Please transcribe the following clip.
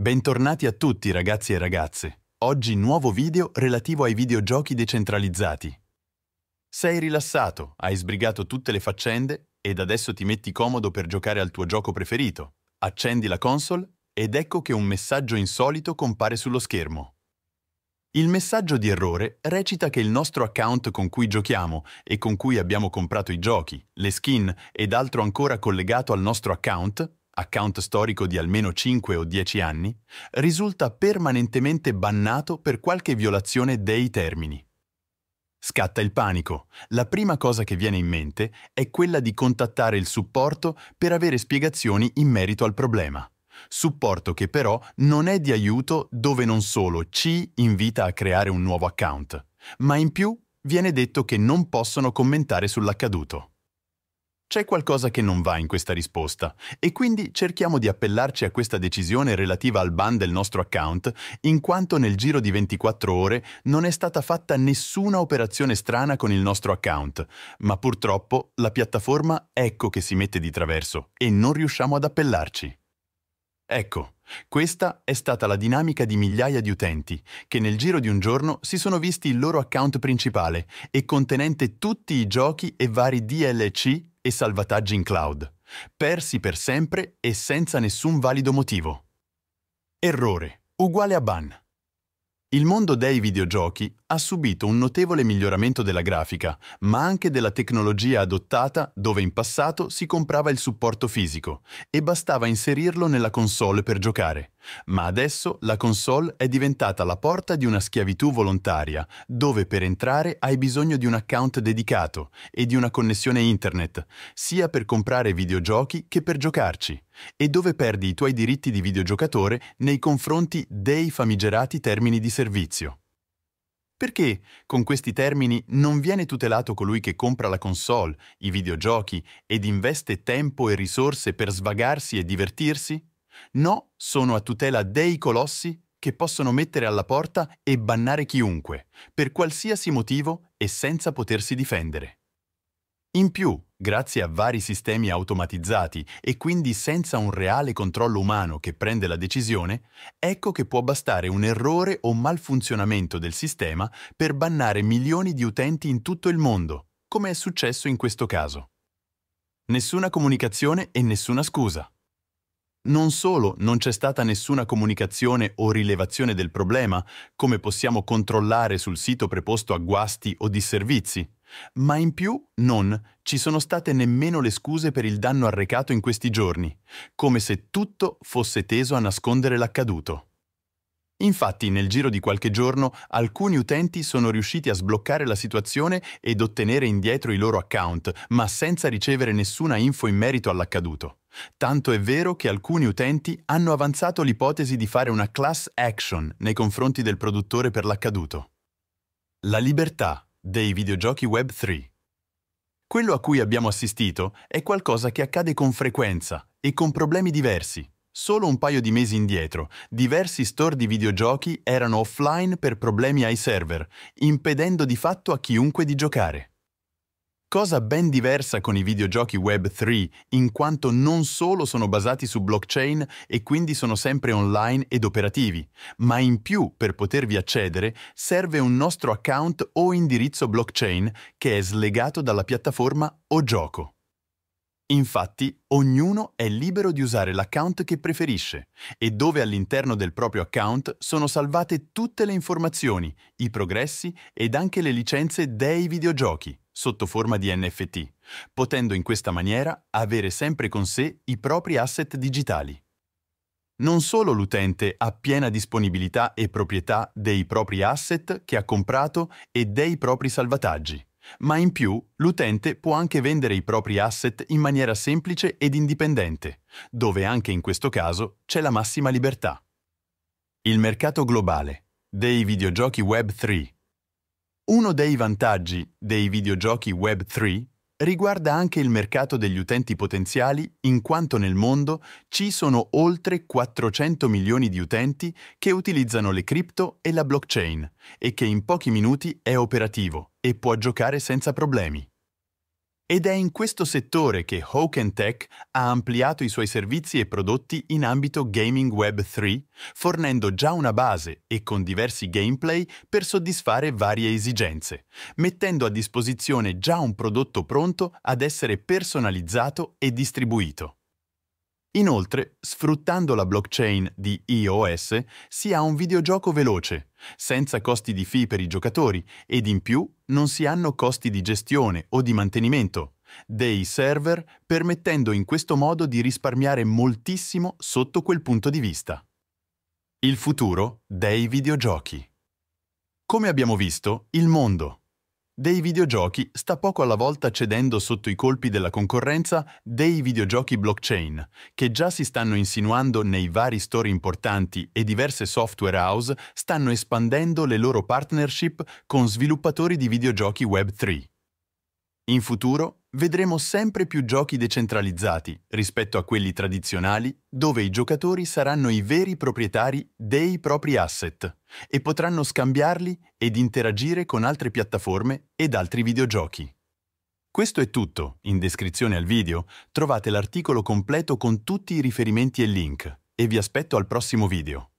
Bentornati a tutti ragazzi e ragazze. Oggi nuovo video relativo ai videogiochi decentralizzati. Sei rilassato, hai sbrigato tutte le faccende ed adesso ti metti comodo per giocare al tuo gioco preferito. Accendi la console ed ecco che un messaggio insolito compare sullo schermo. Il messaggio di errore recita che il nostro account con cui giochiamo e con cui abbiamo comprato i giochi, le skin ed altro ancora collegato al nostro account account storico di almeno 5 o 10 anni, risulta permanentemente bannato per qualche violazione dei termini. Scatta il panico. La prima cosa che viene in mente è quella di contattare il supporto per avere spiegazioni in merito al problema. Supporto che però non è di aiuto dove non solo ci invita a creare un nuovo account, ma in più viene detto che non possono commentare sull'accaduto. C'è qualcosa che non va in questa risposta e quindi cerchiamo di appellarci a questa decisione relativa al ban del nostro account in quanto nel giro di 24 ore non è stata fatta nessuna operazione strana con il nostro account, ma purtroppo la piattaforma ecco che si mette di traverso e non riusciamo ad appellarci. Ecco, questa è stata la dinamica di migliaia di utenti che nel giro di un giorno si sono visti il loro account principale e contenente tutti i giochi e vari DLC e salvataggi in cloud, persi per sempre e senza nessun valido motivo. Errore, uguale a ban. Il mondo dei videogiochi ha subito un notevole miglioramento della grafica, ma anche della tecnologia adottata dove in passato si comprava il supporto fisico e bastava inserirlo nella console per giocare. Ma adesso la console è diventata la porta di una schiavitù volontaria, dove per entrare hai bisogno di un account dedicato e di una connessione internet, sia per comprare videogiochi che per giocarci, e dove perdi i tuoi diritti di videogiocatore nei confronti dei famigerati termini di servizio. Perché con questi termini non viene tutelato colui che compra la console, i videogiochi ed investe tempo e risorse per svagarsi e divertirsi? No, sono a tutela dei colossi che possono mettere alla porta e bannare chiunque, per qualsiasi motivo e senza potersi difendere. In più, Grazie a vari sistemi automatizzati e quindi senza un reale controllo umano che prende la decisione, ecco che può bastare un errore o malfunzionamento del sistema per bannare milioni di utenti in tutto il mondo, come è successo in questo caso. Nessuna comunicazione e nessuna scusa. Non solo non c'è stata nessuna comunicazione o rilevazione del problema, come possiamo controllare sul sito preposto a guasti o disservizi, ma in più non ci sono state nemmeno le scuse per il danno arrecato in questi giorni, come se tutto fosse teso a nascondere l'accaduto. Infatti, nel giro di qualche giorno, alcuni utenti sono riusciti a sbloccare la situazione ed ottenere indietro i loro account, ma senza ricevere nessuna info in merito all'accaduto. Tanto è vero che alcuni utenti hanno avanzato l'ipotesi di fare una class action nei confronti del produttore per l'accaduto. La libertà dei videogiochi Web 3. Quello a cui abbiamo assistito è qualcosa che accade con frequenza e con problemi diversi. Solo un paio di mesi indietro, diversi store di videogiochi erano offline per problemi ai server, impedendo di fatto a chiunque di giocare. Cosa ben diversa con i videogiochi Web3, in quanto non solo sono basati su blockchain e quindi sono sempre online ed operativi, ma in più per potervi accedere serve un nostro account o indirizzo blockchain che è slegato dalla piattaforma o gioco. Infatti, ognuno è libero di usare l'account che preferisce e dove all'interno del proprio account sono salvate tutte le informazioni, i progressi ed anche le licenze dei videogiochi sotto forma di NFT, potendo in questa maniera avere sempre con sé i propri asset digitali. Non solo l'utente ha piena disponibilità e proprietà dei propri asset che ha comprato e dei propri salvataggi, ma in più l'utente può anche vendere i propri asset in maniera semplice ed indipendente, dove anche in questo caso c'è la massima libertà. Il mercato globale dei videogiochi Web 3 uno dei vantaggi dei videogiochi Web3 riguarda anche il mercato degli utenti potenziali in quanto nel mondo ci sono oltre 400 milioni di utenti che utilizzano le cripto e la blockchain e che in pochi minuti è operativo e può giocare senza problemi. Ed è in questo settore che Hawk Tech ha ampliato i suoi servizi e prodotti in ambito Gaming Web 3, fornendo già una base e con diversi gameplay per soddisfare varie esigenze, mettendo a disposizione già un prodotto pronto ad essere personalizzato e distribuito. Inoltre, sfruttando la blockchain di iOS, si ha un videogioco veloce, senza costi di fee per i giocatori ed in più non si hanno costi di gestione o di mantenimento dei server, permettendo in questo modo di risparmiare moltissimo sotto quel punto di vista. Il futuro dei videogiochi. Come abbiamo visto, il mondo, dei videogiochi sta poco alla volta cedendo sotto i colpi della concorrenza dei videogiochi blockchain, che già si stanno insinuando nei vari store importanti e diverse software house stanno espandendo le loro partnership con sviluppatori di videogiochi Web3. In futuro vedremo sempre più giochi decentralizzati rispetto a quelli tradizionali dove i giocatori saranno i veri proprietari dei propri asset e potranno scambiarli ed interagire con altre piattaforme ed altri videogiochi. Questo è tutto, in descrizione al video trovate l'articolo completo con tutti i riferimenti e link e vi aspetto al prossimo video.